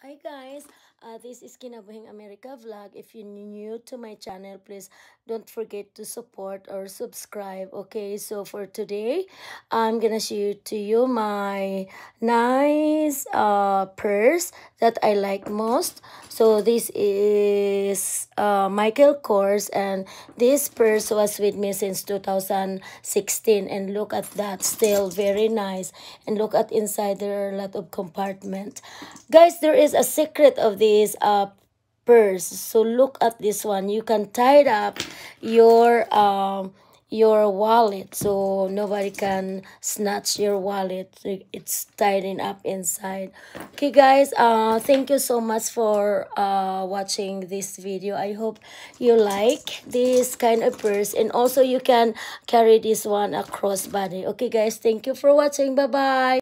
hi guys uh, this is kinabuhing america vlog if you're new to my channel please don't forget to support or subscribe okay so for today i'm gonna show to you my nice uh purse that I like most. So this is uh, Michael Kors and this purse was with me since 2016 and look at that still very nice and look at inside there are a lot of compartments. Guys, there is a secret of this uh, purse. So look at this one. You can tie it up your um, your wallet so nobody can snatch your wallet it's tidying up inside okay guys uh thank you so much for uh watching this video i hope you like this kind of purse and also you can carry this one across body okay guys thank you for watching bye bye